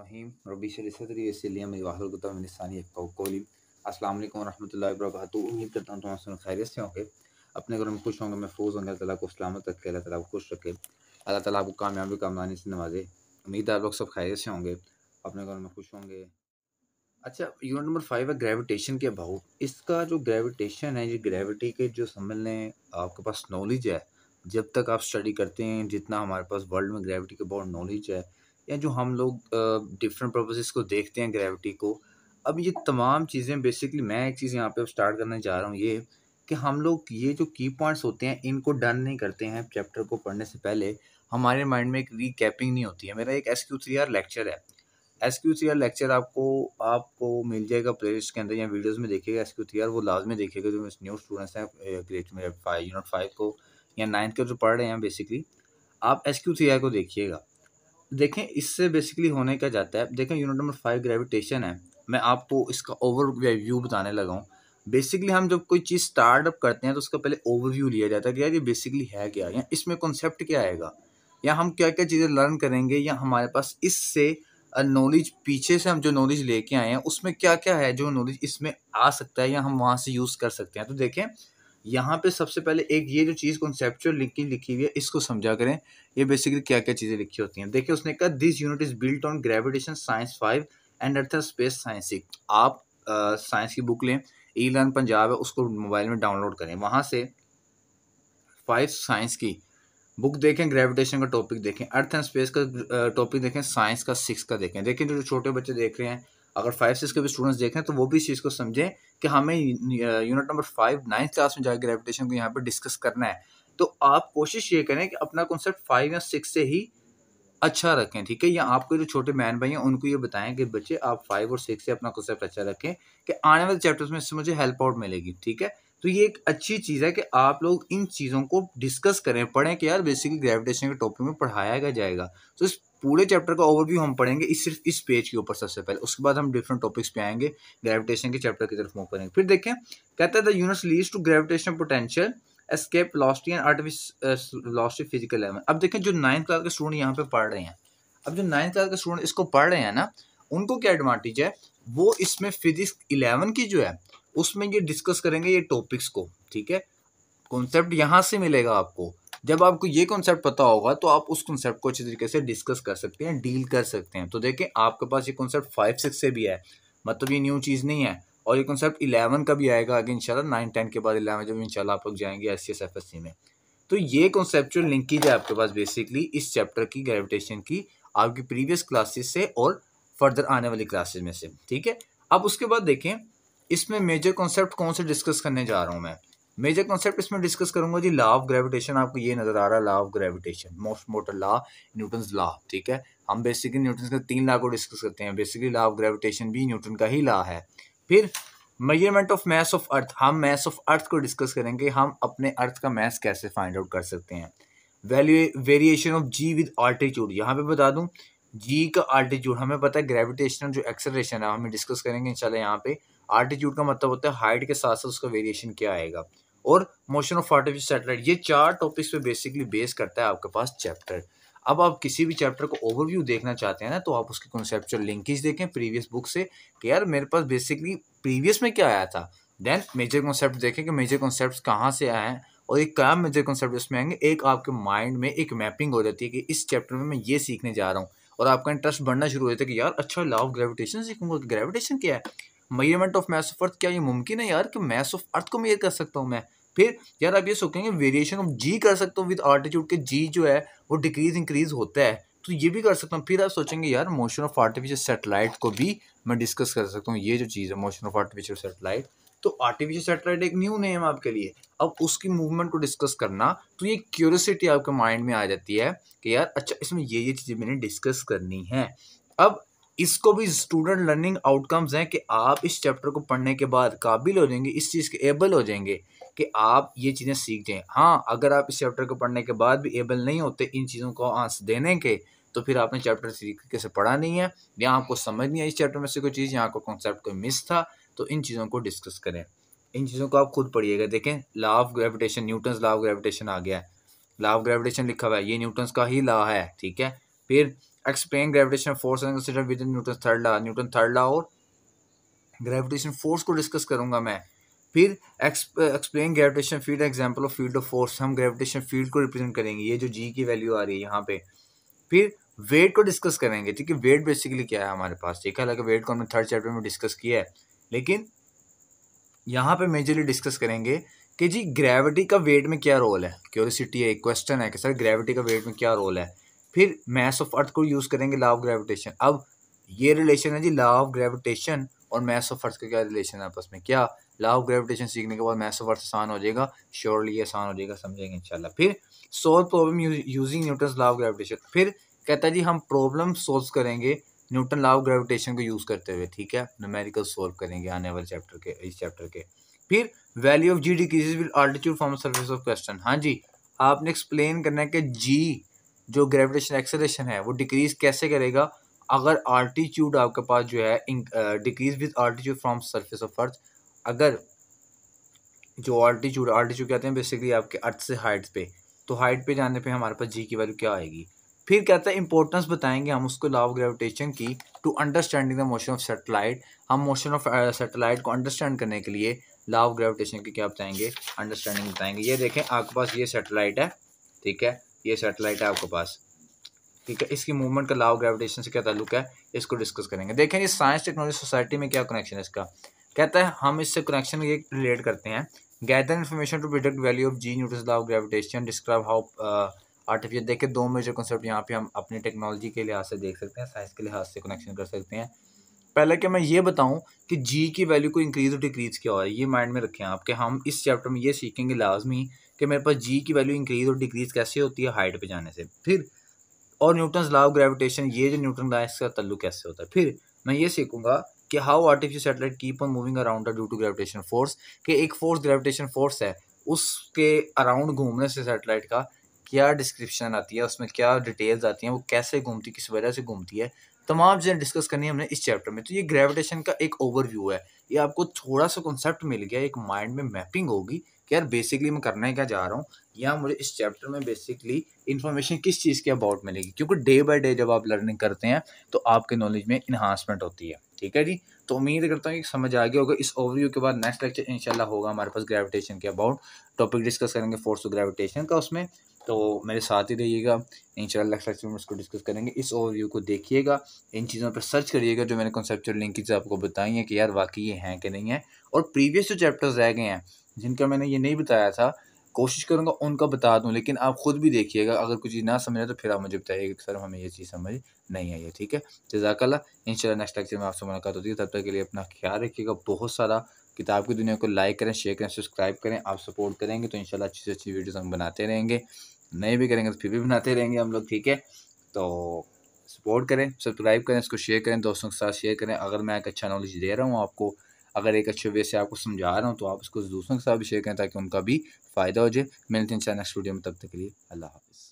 रहीम शरी सदरी वसलियामसानी अफ़ाकोली अस्सलाम वालेकुम रहमतुल्लाहि व उम्मीद करता हूँ तुम खैरियत से होंगे अपने घर में खुश होंगे महफूज होंगे अल्लाह को सलामत रखे अल्लाह तला को खुश रखे अल्लाह तला को कामयाबी कामदानी से नवाजे उम्मीद आप लोग सब खैरियत से होंगे अपने घर में खुश होंगे अच्छा यूनिट नंबर फाइव है ग्रेविटेशन के अबाउट इसका जो ग्रेविटेशन है ये ग्रेविटी के जो समझ लें आपके पास नॉलेज है जब तक आप स्टडी करते हैं जितना हमारे पास वर्ल्ड में ग्रेविटी के बहुत नॉलेज है या जो हम लोग डिफरेंट पर्पजेज़ को देखते हैं ग्रेविटी को अब ये तमाम चीज़ें बेसिकली मैं एक चीज़ यहाँ पे स्टार्ट करने जा रहा हूँ ये कि हम लोग ये जो की पॉइंट्स होते हैं इनको डन नहीं करते हैं चैप्टर को पढ़ने से पहले हमारे माइंड में एक कैपिंग नहीं होती है मेरा एक S Q C R lecture है S Q C R lecture आपको आपको मिल जाएगा प्ले लिस्ट के अंदर या वीडियोज़ में देखिएगा एस क्यू सी आर वो लाजमी देखिएगा जो न्यू स्टूडेंट्स हैं ग्रेट में फाइव यूनिट फाइव को या नाइन्थ के जो पढ़ रहे हैं बेसिकली आप एस क्यू सी आर को देखिएगा देखें इससे बेसिकली होने क्या जाता है देखें यूनिट नंबर फाइव ग्रेविटेशन है मैं आपको इसका ओवर व्यू बताने लगा हूँ बेसिकली हम जब कोई चीज़ स्टार्टअप करते हैं तो उसका पहले ओवरव्यू लिया जाता है कि यार ये बेसिकली है क्या या इसमें कॉन्सेप्ट क्या आएगा या हम क्या क्या चीज़ें लर्न करेंगे या हमारे पास इससे नॉलेज पीछे से हम जो नॉलेज लेके आए हैं उसमें क्या क्या है जो नॉलेज इसमें आ सकता है या हम वहाँ से यूज़ कर सकते हैं तो देखें यहाँ पे सबसे पहले एक ये जो चीज़ कॉन्सेप्चुअल लिखी लिखी हुई है इसको समझा करें ये बेसिकली क्या क्या चीज़ें लिखी होती हैं देखिए उसने कहा this unit is built on gravitation science five and earth space science six आप साइंस की बुक लें ई लर्न पंजाब है उसको मोबाइल में डाउनलोड करें वहाँ से फाइव साइंस की बुक देखें ग्रेविटेशन का टॉपिक देखें अर्थ एंड स्पेस का टॉपिक देखें साइंस का सिक्स का देखें देखें जो छोटे बच्चे देख रहे हैं अगर फाइव सिक्स के भी स्टूडेंट्स देखें तो वो भी इस चीज़ को समझें कि हमें unit number five ninth class में जाकर ग्रेविटेशन को यहाँ पर डिस्कस करना है तो आप कोशिश ये करें कि अपना कॉन्सेप्ट फाइव या सिक्स से ही अच्छा रखें ठीक है या आपके जो छोटे बहन भाई हैं उनको ये बताएं कि बच्चे आप फाइव और सिक्स से अपना कॉन्सेप्ट अच्छा रखें कि आने वाले चैप्टर्स में इससे मुझे हेल्प आउट मिलेगी ठीक है तो ये एक अच्छी चीज़ है कि आप लोग इन चीज़ों को डिस्कस करें पढ़ें कि यार बेसिकली ग्रेविटेशन के टॉपिक में पढ़ाया गया जाएगा तो इस पूरे चैप्टर का ओवरव्यू हम पढ़ेंगे इस सिर्फ इस पेज के ऊपर सबसे पहले उसके बाद हम डिफरेंट टॉपिक्स पे आएंगे ग्रेविटेशन के चैप्टर की तरफ मूव करेंगे फिर देखें कहता है the unit leads to gravitation potential escape velocity and artifice velocity physical level अब देखें जो नाइन्थ क्लास के स्टूडेंट यहाँ पे पढ़ रहे हैं अब जो नाइन्थ क्लास के स्टूडेंट इसको पढ़ रहे हैं ना उनको क्या एडवांटेज है वो इसमें फिजिक्स इलेवन की जो है उसमें ये डिस्कस करेंगे ये टॉपिक्स को ठीक है कॉन्सेप्ट यहाँ से मिलेगा आपको जब आपको ये कॉन्सेप्ट पता होगा तो आप उस कॉन्सेप्ट को अच्छे तरीके से डिस्कस कर सकते हैं डील कर सकते हैं तो देखें आपके पास ये कॉन्सेप्ट फाइव सिक्स से भी है मतलब ये न्यू चीज़ नहीं है और ये कॉन्सेप्ट इलेवन का भी आएगा आगे इनशाला नाइन टेन के बाद इलेवन जब इंशाल्लाह आप लोग जाएंगे एस सी में तो ये कॉन्सेप्चुअल लिंकेज है आपके पास बेसिकली इस चैप्टर की ग्रेविटेशन की आपकी प्रीवियस क्लासेस से और फर्दर आने वाली क्लासेस में से ठीक है अब उसके बाद देखें इसमें मेजर कॉन्सेप्ट कौन से डिस्कस करने जा रहा हूँ मैं मेजर कॉन्सेप्ट इसमें डिस्कस करूंगा जी लॉ ऑफ ग्रेविटेशन आपको ये नज़र आ रहा है law of gravitation most motor law Newton law ठीक है हम बेसिकली न्यूटन के तीन लॉ को डिस्कस करते हैं बेसिकली लॉ ऑफ ग्रेविटेशन भी न्यूटन का ही लॉ है फिर measurement of mass of earth हम मैस ऑफ अर्थ को डिस्कस करेंगे हम अपने अर्थ का मैस कैसे फाइंड आउट कर सकते हैं value variation of G with altitude यहाँ पे बता दूँ जी का आल्टीट्यूड हमें पता है ग्रेविटेशनल जो एक्सेलरेशन है हमें डिस्कस करेंगे इंशाल्लाह यहाँ पे आल्टीट्यूड का मतलब होता है हाइट के साथ साथ उसका वेरिएशन क्या आएगा और मोशन ऑफ आर्टिफिशल सैटेलाइट ये चार टॉपिक्स पे बेसिकली बेस करता है आपके पास चैप्टर अब आप किसी भी चैप्टर को ओवरव्यू देखना चाहते हैं ना तो आप उसकी कॉन्सेप्चुअल लिंकेज देखें प्रीवियस बुक से कि यार मेरे पास बेसिकली प्रीवियस में क्या आया था देन मेजर कॉन्सेप्ट देखें कि मेजर कॉन्सेप्ट कहाँ से आए हैं और एक क्या मेजर कॉन्सेप्ट उसमें आएंगे एक आपके माइंड में एक मैपिंग हो जाती है कि इस चैप्टर में मैं ये सीखने जा रहा हूँ और आपका इंटरेस्ट बढ़ना शुरू हो जाता है कि यार अच्छा लॉ ऑफ ग्रेविटेशन सीखूंगा ग्रेविटेशन क्या है measurement of mass of earth क्या ये मुमकिन है यार कि मैस ऑफ अर्थ को मेयर कर सकता हूँ मैं फिर यार आप ये सोचेंगे वेरिएशन ऑफ जी कर सकते हो विद आर्टीट्यूड के जी जो है वो डिक्रीज इंक्रीज होता है तो ये भी कर सकता हूँ फिर आप सोचेंगे यार मोशन ऑफ आर्टिफिशियल सेटेलाइट को भी मैं डिस्कस कर सकता हूँ ये जो चीज़ है मोशन ऑफ आर्टिफिशियल सेटेलाइट तो आर्टिफिशियल सेटेलाइट एक न्यू नेम आपके लिए अब उसकी मूवमेंट को डिस्कस करना तो ये क्यूरियोसिटी आपके माइंड में आ जाती है कि यार अच्छा इसमें ये ये चीज़ें मैंने डिस्कस करनी है अब इसको भी स्टूडेंट लर्निंग आउटकम्स हैं कि आप इस चैप्टर को पढ़ने के बाद काबिल हो जाएंगे इस चीज़ के एबल हो जाएंगे कि आप ये चीज़ें सीख जाएं हाँ अगर आप इस चैप्टर को पढ़ने के बाद भी एबल नहीं होते इन चीज़ों को आंस देने के तो फिर आपने चैप्टर तरीके से पढ़ा नहीं है या आपको समझ नहीं आई इस चैप्टर में से कोई चीज़ या आपको कॉन्सेप्ट कोई मिस था तो इन चीज़ों को डिस्कस करें इन चीज़ों को आप खुद पढ़िएगा देखें law of gravitation Newton's law of gravitation आ गया है लॉ ऑफ ग्रेविटेशन लिखा हुआ है ये न्यूटन्स का ही लॉ है ठीक है फिर explain gravitation force and in Newton third law Newton third law और ग्रेविटेशन फोर्स को डिस्कस करूंगा मैं फिर explain gravitation field example of field of force हम ग्रेविटेशन फील्ड को रिप्रेजेंट करेंगे ये जो जी की वैल्यू आ रही है यहाँ पे फिर वेट को डिस्कस करेंगे ठीक है वेट बेसिकली क्या है हमारे पास ठीक है हालांकि वेट को हमने थर्ड चैप्टर में डिस्कस किया है लेकिन यहाँ पे मेजरली डिस्कस करेंगे कि जी ग्रेविटी का वेट में क्या रोल है क्यूरिसिटी है एक क्वेश्चन है कि सर ग्रेविटी का वेट में क्या रोल है फिर मैस ऑफ अर्थ को यूज़ करेंगे लॉ ऑफ ग्रेविटेशन अब ये रिलेशन है जी लॉ ऑफ ग्रेविटेशन और मैस ऑफ फ़र्ज का क्या रिलेशन है आपस में क्या लॉ ऑफ ग्रेविटेशन सीखने के बाद मैथ्स ऑफ फ़र्ज आसान हो जाएगा श्योरली आसान हो जाएगा समझेंगे इंशाल्लाह फिर solve problem using Newton law of gravitation फिर कहता है जी हम प्रॉब्लम सोल्व करेंगे न्यूटन लॉ ऑफ ग्रेविटेशन को यूज़ करते हुए ठीक है नोमेरिकल सोल्व करेंगे आने वाले चैप्टर के इस चैप्टर के फिर value of G decrease will altitude form surface of question हाँ जी आपने एक्सप्लेन करना है कि जी जो ग्रेविटेशन एक्सेलेशन है वो डिक्रीज कैसे करेगा अगर आल्टीट्यूड आपके पास जो है decrease with altitude from surface of earth अगर जो आल्टीट्यूड आल्टीट्यूड कहते हैं बेसिकली आपके अर्थ से हाइट पे तो हाइट पे जाने पे हमारे पास जी की वैल्यू क्या आएगी फिर कहता है इंपॉर्टेंस बताएंगे हम उसको लॉ ऑफ ग्रेविटेशन की to understanding the motion of satellite हम मोशन ऑफ सेटेलाइट को अंडरस्टैंड करने के लिए लॉ ऑफ ग्रेविटेशन की क्या बताएंगे अंडरस्टैंडिंग बताएंगे ये देखें आपके पास ये सेटेलाइट है ठीक है ये सेटेलाइट है आपके पास ठीक है इसकी मूवमेंट का लाव ग्रेविटेशन से क्या ताल्लुक है इसको डिस्कस करेंगे देखें ये साइंस टेक्नोलॉजी सोसाइटी में क्या कनेक्शन है इसका कहता है हम इससे कनेक्शन ये रिलेट करते हैं gather information to product value of G Newton law of gravitation describe how artificial देखे दो मेजर कॉन्सेप्ट यहाँ पे हम अपनी टेक्नोलॉजी के लिहाज से देख सकते हैं साइंस के लिहाज से कनेक्शन कर सकते हैं पहले कि मैं ये बताऊं कि जी की वैल्यू को इंक्रीज और डिक्रीज क्या हो रहा है ये माइंड में रखें आपके हम इस चैप्टर में ये सीखेंगे लाजमी कि मेरे पास जी की वैल्यू इंक्रीज और डिक्रीज कैसे होती है हाइट पे जाने से फिर और न्यूटन लॉ ऑफ ग्रेविटेशन ये जो न्यूटन लाइन इसका तल्लुक कैसे होता है फिर मैं ये सीखूंगा कि how artificial satellite keep on moving around due to gravitation force कि एक फोर्स ग्रेविटेशन फोर्स है उसके अराउंड घूमने से सैटेलाइट का क्या डिस्क्रिप्शन आती है उसमें क्या डिटेल्स आती हैं वो कैसे घूमती किस वजह से घूमती है तमाम चीज़ें डिस्कस करनी है हमने इस चैप्टर में तो ये ग्रेविटेशन का एक ओवरव्यू है ये आपको थोड़ा सा कॉन्सेप्ट मिल गया एक माइंड में मैपिंग होगी कि यार बेसिकली मैं करने क्या जा रहा हूँ या मुझे इस चैप्टर में बेसिकली इन्फॉर्मेशन किस चीज़ के अबाउट मिलेगी क्योंकि डे बाई डे जब आप लर्निंग करते हैं तो आपके नॉलेज में इन्हांसमेंट होती है ठीक है जी तो उम्मीद करता हूँ कि समझ आ गया होगा इस ओवरव्यू के बाद नेक्स्ट लेक्चर इंशाल्लाह होगा हमारे पास ग्रेविटेशन के अबाउट टॉपिक डिस्कस करेंगे फोर्स ऑफ ग्रेविटेशन का उसमें तो मेरे साथ ही रहिएगा इंशाल्लाह नेक्स्ट लेक्चर में उसको डिस्कस करेंगे इस ओवरव्यू को देखिएगा इन चीज़ों पर सर्च करिएगा जो मैंने कॉन्सेप्चुअल लिंक आपको बताई हैं कि यार वाकई ये हैं कि नहीं है और प्रीवियस जो चैप्टर्स रह गए हैं जिनका मैंने ये नहीं बताया था कोशिश करूँगा उनका बता दूँ लेकिन आप ख़ुद भी देखिएगा अगर कुछ चीज़ ना समझ तो फिर आप मुझे बताइएगा कि सर हमें ये चीज़ समझ नहीं आई है ठीक है जजाकल्ला इन नेक्स्ट लेक्चर में आपसे मुलाकात होती है तब तक के लिए अपना ख्याल रखिएगा बहुत सारा किताब की दुनिया को लाइक करें शेयर करें सब्सक्राइब करें आप सपोर्ट करेंगे तो इन अच्छी से अच्छी वीडियोज़ हम बनाते रहेंगे नहीं भी करेंगे तो फिर भी बनाते रहेंगे हम लोग ठीक है तो सपोर्ट करें सब्सक्राइब करें इसको शेयर करें दोस्तों के साथ शेयर करें अगर मैं एक अच्छा नॉलेज दे रहा हूँ आपको अगर एक अच्छे वे से आपको समझा रहा हूँ तो आप उसको दूसरों के साथ भी शेयर करें ताकि उनका भी फ़ायदा हो जाए मिलते हैं नेक्स्ट वीडियो में तब तक के लिए अल्लाह हाफिज़